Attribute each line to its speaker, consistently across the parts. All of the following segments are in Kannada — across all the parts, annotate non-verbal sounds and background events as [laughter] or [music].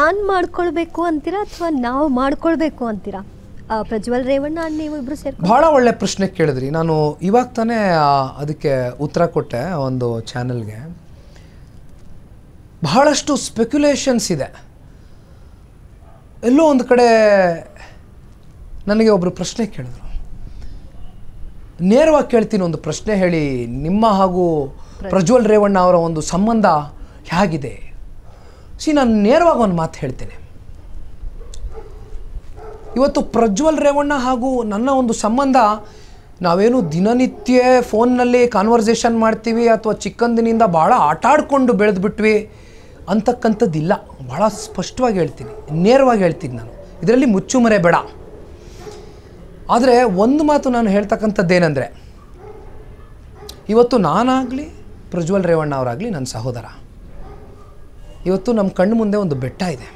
Speaker 1: ನಾನ್ ಮಾಡ್ಕೊಳ್ಬೇಕು ಅಂತೀರಾ ಅಥವಾ ನಾವು ಮಾಡ್ಕೊಳ್ಬೇಕು ಅಂತೀರಾ ಪ್ರಜ್ವಲ್ ರೇವಣ್ಣ ಇಬ್ರು ಸೇರಿ ಬಹಳ ಒಳ್ಳೆ ಪ್ರಶ್ನೆ ಕೇಳಿದ್ರಿ ನಾನು ಇವಾಗ ತಾನೇ ಅದಕ್ಕೆ ಉತ್ತರ ಕೊಟ್ಟೆ ಒಂದು ಚಾನೆಲ್ಗೆ ಬಹಳಷ್ಟು ಸ್ಪೆಕ್ಯುಲೇಷನ್ಸ್ ಇದೆ ಎಲ್ಲೋ ಒಂದು ಕಡೆ ನನಗೆ ಒಬ್ಬರು ಪ್ರಶ್ನೆ ಕೇಳಿದ್ರು ನೇರವಾಗಿ ಕೇಳ್ತೀನಿ ಒಂದು ಪ್ರಶ್ನೆ ಹೇಳಿ ನಿಮ್ಮ ಹಾಗೂ ಪ್ರಜ್ವಲ್ ರೇವಣ್ಣ ಅವರ ಒಂದು ಸಂಬಂಧ ಹೇಗಿದೆ ಸಿ ನಾನು ನೇರವಾಗಿ ಒಂದು ಮಾತು ಹೇಳ್ತೇನೆ ಇವತ್ತು ಪ್ರಜ್ವಲ್ ರೇವಣ್ಣ ಹಾಗೂ ನನ್ನ ಒಂದು ಸಂಬಂಧ ನಾವೇನು ದಿನನಿತ್ಯ ಫೋನ್ನಲ್ಲಿ ಕಾನ್ವರ್ಸೇಷನ್ ಮಾಡ್ತೀವಿ ಅಥವಾ ಚಿಕ್ಕಂದಿನಿಂದ ಭಾಳ ಆಟಾಡಿಕೊಂಡು ಬೆಳೆದ್ಬಿಟ್ವಿ ಅಂತಕ್ಕಂಥದ್ದಿಲ್ಲ ಭಾಳ ಸ್ಪಷ್ಟವಾಗಿ ಹೇಳ್ತೀನಿ ನೇರವಾಗಿ ಹೇಳ್ತೀನಿ ನಾನು ಇದರಲ್ಲಿ ಮುಚ್ಚುಮರೆ ಬೇಡ ಆದರೆ ಒಂದು ಮಾತು ನಾನು ಹೇಳ್ತಕ್ಕಂಥದ್ದೇನೆಂದರೆ ಇವತ್ತು ನಾನಾಗಲಿ ಪ್ರಜ್ವಲ್ ರೇವಣ್ಣ ಅವರಾಗಲಿ ನನ್ನ ಸಹೋದರ ಇವತ್ತು ನಮ್ಮ ಕಣ್ಣು ಮುಂದೆ ಒಂದು ಬೆಟ್ಟ ಇದೆ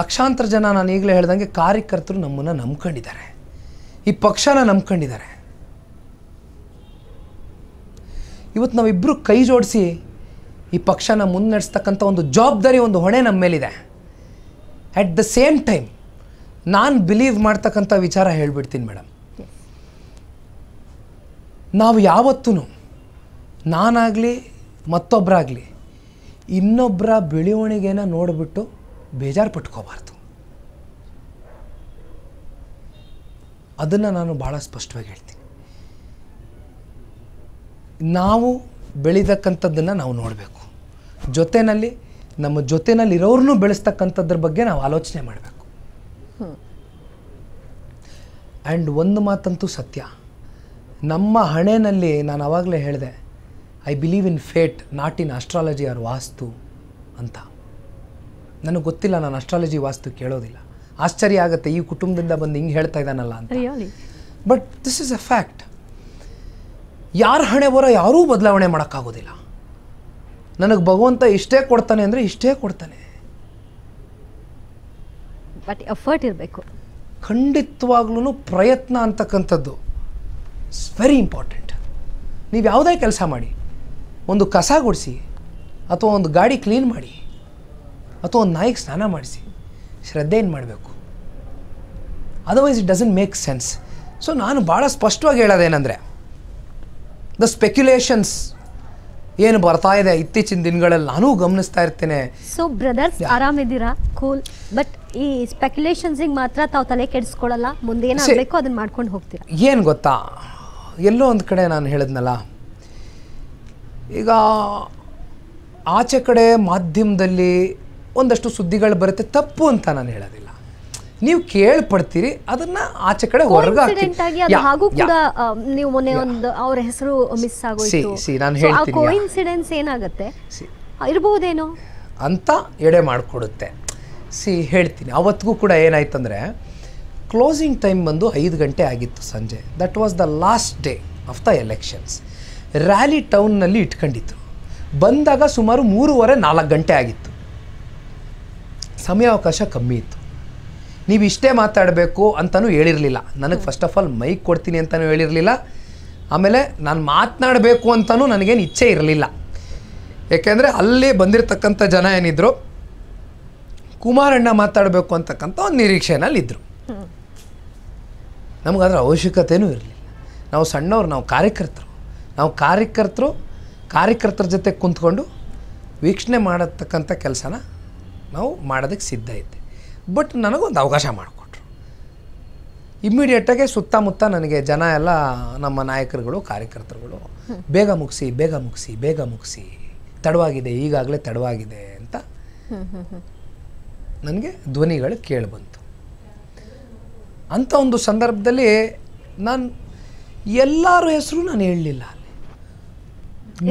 Speaker 1: ಲಕ್ಷಾಂತರ ಜನ ನಾನು ಈಗಲೇ ಹೇಳ್ದಂಗೆ ಕಾರ್ಯಕರ್ತರು ನಮ್ಮನ್ನು ನಂಬ್ಕೊಂಡಿದ್ದಾರೆ ಈ ಪಕ್ಷನ ನಂಬ್ಕೊಂಡಿದ್ದಾರೆ ಇವತ್ತು ನಾವಿಬ್ಬರು ಕೈ ಜೋಡಿಸಿ ಈ ಪಕ್ಷನ ಮುನ್ನಡೆಸ್ತಕ್ಕಂಥ ಒಂದು ಜವಾಬ್ದಾರಿ ಒಂದು ಹೊಣೆ ನಮ್ಮ ಮೇಲಿದೆ ಅಟ್ ದ ಸೇಮ್ ಟೈಮ್ ನಾನು ಬಿಲೀವ್ ಮಾಡ್ತಕ್ಕಂಥ ವಿಚಾರ ಹೇಳಿಬಿಡ್ತೀನಿ ಮೇಡಮ್ ನಾವು ಯಾವತ್ತೂ ನಾನಾಗಲಿ ಮತ್ತೊಬ್ಬರಾಗಲಿ ಇನ್ನೊಬ್ಬರ ಬೆಳವಣಿಗೆನ ನೋಡಿಬಿಟ್ಟು ಬೇಜಾರು ಪಟ್ಕೋಬಾರ್ದು ಅದನ್ನು ನಾನು ಭಾಳ ಸ್ಪಷ್ಟವಾಗಿ ಹೇಳ್ತೀನಿ ನಾವು ಬೆಳೀತಕ್ಕಂಥದ್ದನ್ನು ನಾವು ನೋಡಬೇಕು ಜೊತೆಯಲ್ಲಿ ನಮ್ಮ ಜೊತೆಯಲ್ಲಿ ಇರೋರನ್ನೂ ಬೆಳೆಸ್ತಕ್ಕಂಥದ್ರ ಬಗ್ಗೆ ನಾವು ಆಲೋಚನೆ ಮಾಡಬೇಕು ಆ್ಯಂಡ್ ಒಂದು ಮಾತಂತೂ ಸತ್ಯ ನಮ್ಮ ಹಣೆಯಲ್ಲಿ ನಾನು ಆವಾಗಲೇ ಹೇಳಿದೆ I believe in fate not in astrology or vastu ಅಂತ ನನಗೆ ಗೊತ್ತಿಲ್ಲ ನಾನು ಅಸ್ಟ್ರಾಲಜಿ ವಾಸ್ತು ಕೇಳೋದಿಲ್ಲ ಆಶ್ಚರ್ಯ ಆಗುತ್ತೆ ಈ ಕುಟುಂಬದಿಂದ ಬಂದು ಹಿಂಗೆ ಹೇಳ್ತಾ ಇದ್ದಾನಲ್ಲ ಅಂತ but this is a fact ಯಾರ ಹಣೆ ಬರೋ ಯಾರೂ ಬದಲಾವಣೆ ಮಾಡೋಕ್ಕಾಗೋದಿಲ್ಲ ನನಗೆ ಭಗವಂತ ಇಷ್ಟೇ ಕೊಡ್ತಾನೆ ಅಂದರೆ ಇಷ್ಟೇ ಕೊಡ್ತಾನೆ ಬಟ್ ಖಂಡಿತವಾಗ್ಲೂ ಪ್ರಯತ್ನ ಅಂತಕ್ಕಂಥದ್ದು ಇಟ್ಸ್ ವೆರಿ ಇಂಪಾರ್ಟೆಂಟ್ ನೀವು ಯಾವುದೇ ಕೆಲಸ ಮಾಡಿ ಒಂದು ಕಸ ಗುಡಿಸಿ ಅಥವಾ ಒಂದು ಗಾಡಿ ಕ್ಲೀನ್ ಮಾಡಿ ಅಥವಾ ಒಂದು ನಾಯಿಗೆ ಸ್ನಾನ ಮಾಡಿಸಿ ಶ್ರದ್ಧೆ ಏನು ಮಾಡಬೇಕು otherwise it doesn't make sense so ನಾನು ಭಾಳ ಸ್ಪಷ್ಟವಾಗಿ ಹೇಳೋದೇನೆಂದರೆ ದ ಸ್ಪೆಕ್ಯುಲೇಷನ್ಸ್ ಏನು ಬರ್ತಾ ಇದೆ ಇತ್ತೀಚಿನ ದಿನಗಳಲ್ಲಿ ನಾನು ಗಮನಿಸ್ತಾ ಇರ್ತೇನೆ ಸೊ ಬ್ರದರ್ಸ್ ಆರಾಮಿದ್ದೀರಾ ಕೂಲ್ ಬಟ್ ಈ ಸ್ಪೆಕ್ಯುಲೇಷನ್ಸಿಗೆ ಮಾತ್ರ ತಾವು ತಲೆ ಕೆಡಿಸ್ಕೊಳ್ಳಲ್ಲ ಮುಂದೆ ಏನಾಗಬೇಕು ಅದನ್ನ ಮಾಡ್ಕೊಂಡು ಹೋಗ್ತೀರಾ ಏನು ಗೊತ್ತಾ ಎಲ್ಲೋ ಒಂದು ಕಡೆ ನಾನು ಹೇಳಿದ್ನಲ್ಲ ಈಗ ಆಚೆ ಕಡೆ ಮಾಧ್ಯಮದಲ್ಲಿ ಒಂದಷ್ಟು ಸುದ್ದಿಗಳು ಬರುತ್ತೆ ತಪ್ಪು ಅಂತ ನಾನು ಹೇಳೋದಿಲ್ಲ ನೀವು ಕೇಳ್ಪಡ್ತೀರಿ ಅದನ್ನ ಆಚೆ ಕಡೆ ಹೊರಗ ಹಾಗೂ ಕೂಡ ನೀವು ಮೊನ್ನೆ ಒಂದು ಹೆಸರು ಮಿಸ್ ಅಂತ ಎಡೆ ಮಾಡಿಕೊಡುತ್ತೆ ಸಿ ಹೇಳ್ತೀನಿ ಅವತ್ತಿಗೂ ಕೂಡ ಏನಾಯ್ತಂದ್ರೆ ಕ್ಲೋಸಿಂಗ್ ಟೈಮ್ ಬಂದು ಐದು ಗಂಟೆ ಆಗಿತ್ತು ಸಂಜೆ that was the last day of the elections rally ಟೌನ್ನಲ್ಲಿ ಇಟ್ಕೊಂಡಿತ್ತು ಬಂದಾಗ ಸುಮಾರು ಮೂರುವರೆ ನಾಲ್ಕು ಗಂಟೆ ಆಗಿತ್ತು ಸಮಯಾವಕಾಶ ಕಮ್ಮಿ ಇತ್ತು ನೀವು ಇಷ್ಟೇ ಮಾತಾಡಬೇಕು ಅಂತಲೂ ಹೇಳಿರಲಿಲ್ಲ ನನಗೆ ಫಸ್ಟ್ ಆಫ್ ಆಲ್ ಮೈಕ್ ಕೊಡ್ತೀನಿ ಅಂತಲೂ ಹೇಳಿರಲಿಲ್ಲ ಆಮೇಲೆ ನಾನು ಮಾತನಾಡಬೇಕು ಅಂತಲೂ ನನಗೇನು ಇಚ್ಛೆ ಇರಲಿಲ್ಲ ಏಕೆಂದರೆ ಅಲ್ಲಿ ಬಂದಿರತಕ್ಕಂಥ ಜನ ಏನಿದ್ರು ಕುಮಾರಣ್ಣ ಮಾತಾಡಬೇಕು ಅಂತಕ್ಕಂಥ ಒಂದು ನಿರೀಕ್ಷೆನಲ್ಲಿ ಇದ್ದರು ನಮಗದ್ರ ಅವಶ್ಯಕತೆಯೂ ಇರಲಿಲ್ಲ ನಾವು ಸಣ್ಣವ್ರು ನಾವು ಕಾರ್ಯಕರ್ತರು ನಾವು ಕಾರ್ಯಕರ್ತರು ಕಾರ್ಯಕರ್ತರ ಜೊತೆ ಕುಂತ್ಕೊಂಡು ವೀಕ್ಷಣೆ ಮಾಡತಕ್ಕಂಥ ಕೆಲಸನ ನಾವು ಮಾಡೋದಕ್ಕೆ ಸಿದ್ಧ ಐತೆ ಬಟ್ ನನಗೊಂದು ಅವಕಾಶ ಮಾಡಿಕೊಟ್ರು ಇಮ್ಮಿಡಿಯೇಟಾಗಿ ಸುತ್ತಮುತ್ತ ನನಗೆ ಜನ ಎಲ್ಲ ನಮ್ಮ ನಾಯಕರುಗಳು ಕಾರ್ಯಕರ್ತರುಗಳು ಬೇಗ ಮುಗಿಸಿ ಬೇಗ ಮುಗಿಸಿ ಬೇಗ ಮುಗಿಸಿ ತಡವಾಗಿದೆ ಈಗಾಗಲೇ ತಡವಾಗಿದೆ ಅಂತ ನನಗೆ ಧ್ವನಿಗಳು ಕೇಳಿಬಂತು ಅಂಥ ಒಂದು ಸಂದರ್ಭದಲ್ಲಿ ನಾನು ಎಲ್ಲರ ಹೆಸರು ನಾನು ಹೇಳಲಿಲ್ಲ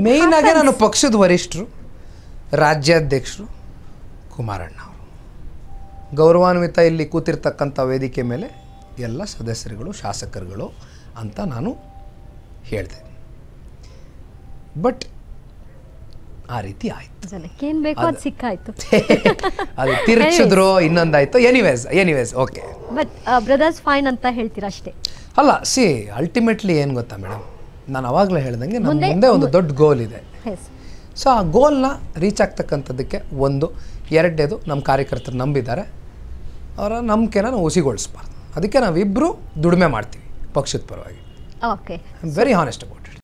Speaker 1: ಮೇನ್ ಆಗಿ ನಾನು ಪಕ್ಷದ ವರಿಷ್ಠರು ರಾಜ್ಯಾಧ್ಯಕ್ಷರು ಕುಮಾರಣ್ಣ ಅವರು ಗೌರವಾನ್ವಿತ ಇಲ್ಲಿ ಕೂತಿರ್ತಕ್ಕಂಥ ವೇದಿಕೆ ಮೇಲೆ ಎಲ್ಲ ಸದಸ್ಯರುಗಳು ಶಾಸಕರುಗಳು ಅಂತ ನಾನು ಹೇಳಿದೆ ಬಟ್ ಆ ರೀತಿ ಆಯಿತು ಜನಕ್ಕೇನು ಬೇಕೋ ಅದು ಸಿಕ್ಕಾಯ್ತು [laughs] ಅದು ತಿರುಚಿದ್ರು ಇನ್ನೊಂದಾಯ್ತು anyways anyways okay but brothers fine ಅಂತ ಹೇಳ್ತೀರಾ ಅಷ್ಟೇ ಅಲ್ಲ ಸಿ ಅಲ್ಟಿಮೇಟ್ಲಿ ಏನು ಗೊತ್ತಾ ಮೇಡಮ್ ನಾನು ಅವಾಗಲೇ ಹೇಳ್ದಂಗೆ ನಮ್ಮ ಮುಂದೆ ಒಂದು ದೊಡ್ಡ ಗೋಲ್ ಇದೆ ಸೊ ಆ ಗೋಲ್ನ ರೀಚ್ ಆಗ್ತಕ್ಕಂಥದ್ದಕ್ಕೆ ಒಂದು ಎರಡನೇದು ನಮ್ಮ ಕಾರ್ಯಕರ್ತರು ನಂಬಿದ್ದಾರೆ ಅವರ ನಂಬಿಕೆನ ನಾವು ಹುಸಿಗೊಳಿಸ್ಬಾರ್ದು ಅದಕ್ಕೆ ನಾವಿಬ್ಬರು ದುಡಿಮೆ ಮಾಡ್ತೀವಿ ಪಕ್ಷದ ಪರವಾಗಿ ವೆರಿ ಹಾನೆಸ್ಟ್ ಅಬೌಟ್